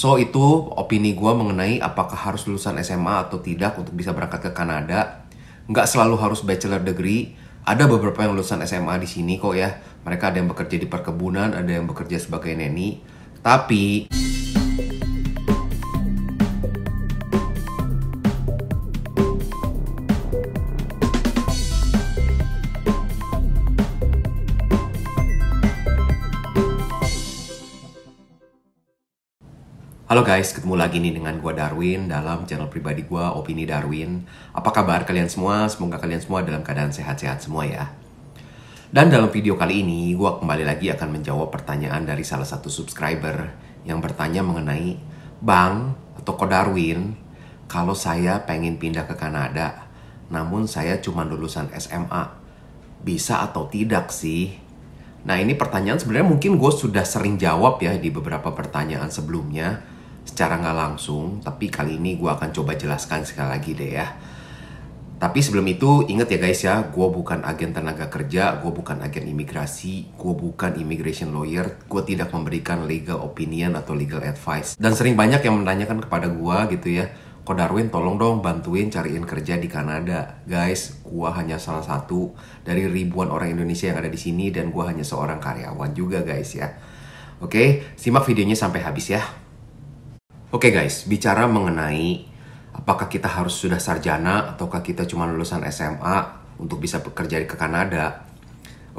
So itu opini gue mengenai apakah harus lulusan SMA atau tidak untuk bisa berangkat ke Kanada. Nggak selalu harus bachelor degree. Ada beberapa yang lulusan SMA di sini kok ya. Mereka ada yang bekerja di perkebunan, ada yang bekerja sebagai neni. Tapi... Halo guys, ketemu lagi nih dengan gue Darwin dalam channel pribadi gue Opini Darwin. Apa kabar kalian semua? Semoga kalian semua dalam keadaan sehat-sehat semua ya. Dan dalam video kali ini, gue kembali lagi akan menjawab pertanyaan dari salah satu subscriber yang bertanya mengenai Bang atau Ko Darwin, kalau saya pengen pindah ke Kanada, namun saya cuma lulusan SMA, bisa atau tidak sih? Nah ini pertanyaan sebenarnya mungkin gue sudah sering jawab ya di beberapa pertanyaan sebelumnya secara nggak langsung, tapi kali ini gue akan coba jelaskan sekali lagi deh ya. Tapi sebelum itu, inget ya guys ya, gue bukan agen tenaga kerja, gue bukan agen imigrasi, gue bukan immigration lawyer, gue tidak memberikan legal opinion atau legal advice. Dan sering banyak yang menanyakan kepada gue gitu ya, kok Darwin tolong dong bantuin cariin kerja di Kanada. Guys, gue hanya salah satu dari ribuan orang Indonesia yang ada di sini dan gue hanya seorang karyawan juga guys ya. Oke, simak videonya sampai habis ya. Oke okay guys, bicara mengenai apakah kita harus sudah sarjana ataukah kita cuma lulusan SMA untuk bisa bekerja ke Kanada.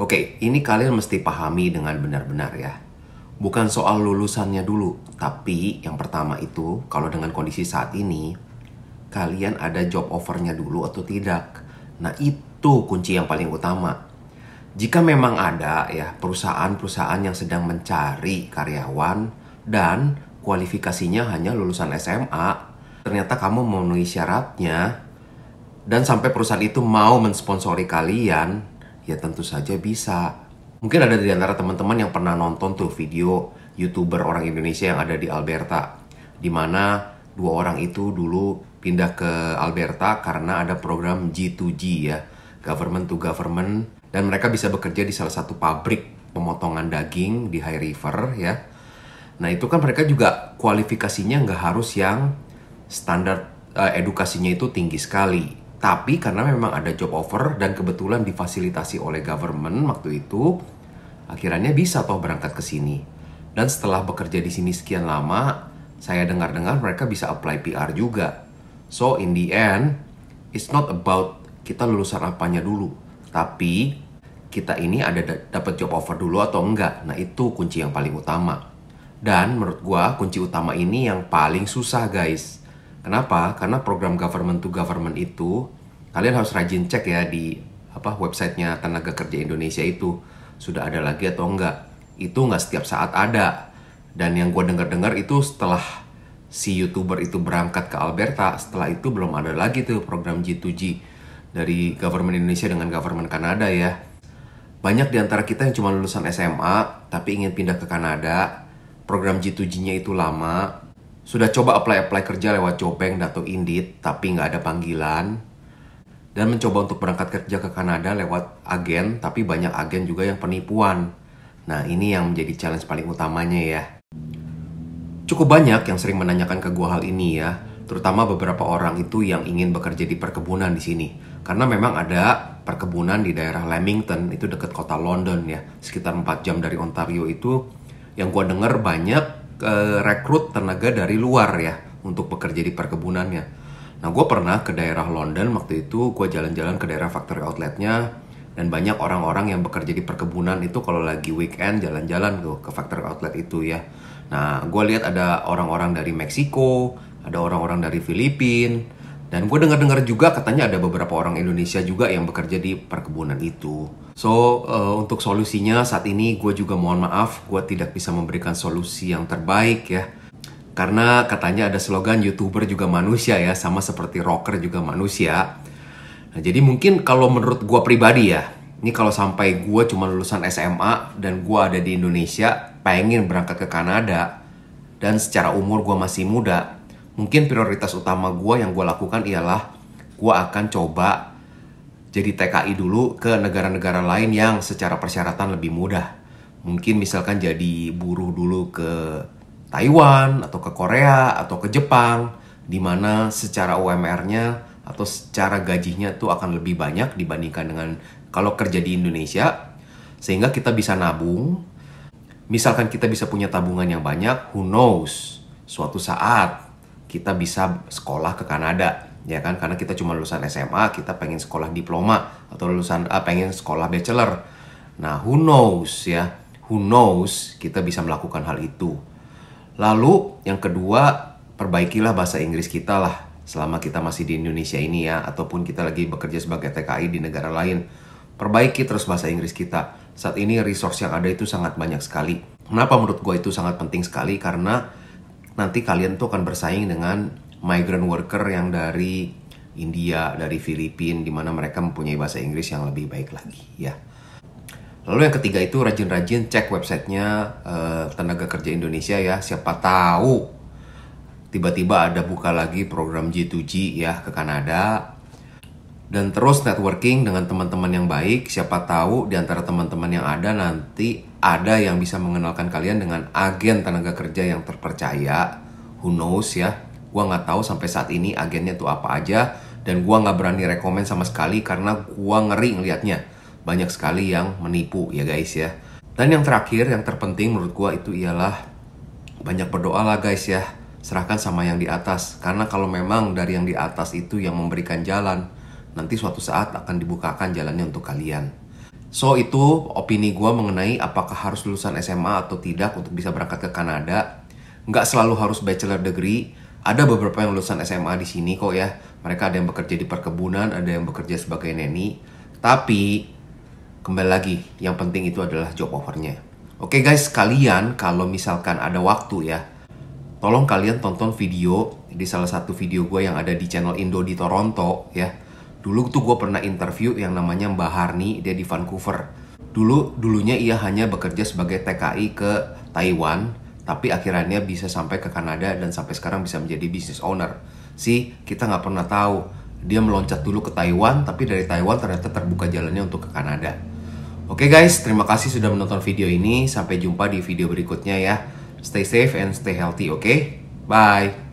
Oke, okay, ini kalian mesti pahami dengan benar-benar ya. Bukan soal lulusannya dulu, tapi yang pertama itu kalau dengan kondisi saat ini kalian ada job offernya dulu atau tidak. Nah, itu kunci yang paling utama. Jika memang ada ya perusahaan-perusahaan yang sedang mencari karyawan dan kualifikasinya hanya lulusan SMA, ternyata kamu memenuhi syaratnya, dan sampai perusahaan itu mau mensponsori kalian, ya tentu saja bisa. Mungkin ada di antara teman-teman yang pernah nonton tuh video YouTuber orang Indonesia yang ada di Alberta, di mana dua orang itu dulu pindah ke Alberta karena ada program G2G ya, government to government, dan mereka bisa bekerja di salah satu pabrik pemotongan daging di High River ya Nah itu kan mereka juga kualifikasinya nggak harus yang standar uh, edukasinya itu tinggi sekali. Tapi karena memang ada job offer dan kebetulan difasilitasi oleh government waktu itu, akhirnya bisa toh berangkat ke sini. Dan setelah bekerja di sini sekian lama, saya dengar-dengar mereka bisa apply PR juga. So in the end, it's not about kita lulusan apanya dulu, tapi kita ini ada dapat job offer dulu atau enggak. Nah, itu kunci yang paling utama. Dan menurut gua kunci utama ini yang paling susah guys. Kenapa? Karena program government to government itu kalian harus rajin cek ya di apa websitenya tenaga kerja Indonesia itu sudah ada lagi atau enggak. Itu nggak setiap saat ada. Dan yang gua dengar-dengar itu setelah si youtuber itu berangkat ke Alberta, setelah itu belum ada lagi tuh program G2G dari government Indonesia dengan government Kanada ya. Banyak di antara kita yang cuma lulusan SMA tapi ingin pindah ke Kanada program G2G-nya itu lama. Sudah coba apply-apply kerja lewat Jobeng atau indit, tapi nggak ada panggilan. Dan mencoba untuk berangkat kerja ke Kanada lewat agen, tapi banyak agen juga yang penipuan. Nah, ini yang menjadi challenge paling utamanya ya. Cukup banyak yang sering menanyakan ke gua hal ini ya, terutama beberapa orang itu yang ingin bekerja di perkebunan di sini. Karena memang ada perkebunan di daerah Lamington, itu dekat kota London ya, sekitar 4 jam dari Ontario itu yang gue denger banyak uh, rekrut tenaga dari luar ya untuk bekerja di perkebunannya. Nah gue pernah ke daerah London waktu itu gue jalan-jalan ke daerah factory outletnya dan banyak orang-orang yang bekerja di perkebunan itu kalau lagi weekend jalan-jalan tuh ke factory outlet itu ya. Nah, gue lihat ada orang-orang dari Meksiko, ada orang-orang dari Filipina, dan gue dengar-dengar juga katanya ada beberapa orang Indonesia juga yang bekerja di perkebunan itu. So, uh, untuk solusinya saat ini gue juga mohon maaf, gue tidak bisa memberikan solusi yang terbaik ya. Karena katanya ada slogan YouTuber juga manusia ya, sama seperti rocker juga manusia. Nah, jadi mungkin kalau menurut gue pribadi ya, ini kalau sampai gue cuma lulusan SMA dan gue ada di Indonesia, pengen berangkat ke Kanada, dan secara umur gue masih muda, mungkin prioritas utama gue yang gue lakukan ialah gue akan coba jadi TKI dulu ke negara-negara lain yang secara persyaratan lebih mudah. Mungkin misalkan jadi buruh dulu ke Taiwan atau ke Korea atau ke Jepang, di mana secara UMR-nya atau secara gajinya tuh akan lebih banyak dibandingkan dengan kalau kerja di Indonesia, sehingga kita bisa nabung. Misalkan kita bisa punya tabungan yang banyak, who knows, suatu saat kita bisa sekolah ke Kanada ya kan karena kita cuma lulusan SMA kita pengen sekolah diploma atau lulusan uh, pengen sekolah bachelor nah who knows ya who knows kita bisa melakukan hal itu lalu yang kedua perbaikilah bahasa Inggris kita lah selama kita masih di Indonesia ini ya ataupun kita lagi bekerja sebagai TKI di negara lain perbaiki terus bahasa Inggris kita saat ini resource yang ada itu sangat banyak sekali kenapa menurut gue itu sangat penting sekali karena nanti kalian tuh akan bersaing dengan migrant worker yang dari India, dari Filipina, di mana mereka mempunyai bahasa Inggris yang lebih baik lagi, ya. Lalu yang ketiga itu rajin-rajin cek websitenya uh, tenaga kerja Indonesia ya. Siapa tahu tiba-tiba ada buka lagi program g 2 g ya ke Kanada. Dan terus networking dengan teman-teman yang baik. Siapa tahu di antara teman-teman yang ada nanti ada yang bisa mengenalkan kalian dengan agen tenaga kerja yang terpercaya. Who knows ya? Gua nggak tahu sampai saat ini agennya tuh apa aja dan gua nggak berani rekomend sama sekali karena gua ngeri ngelihatnya. Banyak sekali yang menipu ya guys ya. Dan yang terakhir yang terpenting menurut gua itu ialah banyak berdoalah guys ya. Serahkan sama yang di atas karena kalau memang dari yang di atas itu yang memberikan jalan, nanti suatu saat akan dibukakan jalannya untuk kalian. So itu opini gue mengenai apakah harus lulusan SMA atau tidak untuk bisa berangkat ke Kanada. Nggak selalu harus bachelor degree. Ada beberapa yang lulusan SMA di sini kok ya. Mereka ada yang bekerja di perkebunan, ada yang bekerja sebagai neni. Tapi kembali lagi, yang penting itu adalah job offernya. Oke okay guys, kalian kalau misalkan ada waktu ya, tolong kalian tonton video di salah satu video gue yang ada di channel Indo di Toronto ya Dulu tuh gue pernah interview yang namanya Mbak Harni, dia di Vancouver. Dulu dulunya ia hanya bekerja sebagai TKI ke Taiwan, tapi akhirnya bisa sampai ke Kanada dan sampai sekarang bisa menjadi business owner. Si kita nggak pernah tahu dia meloncat dulu ke Taiwan, tapi dari Taiwan ternyata terbuka jalannya untuk ke Kanada. Oke okay guys, terima kasih sudah menonton video ini. Sampai jumpa di video berikutnya ya. Stay safe and stay healthy, oke? Okay? Bye.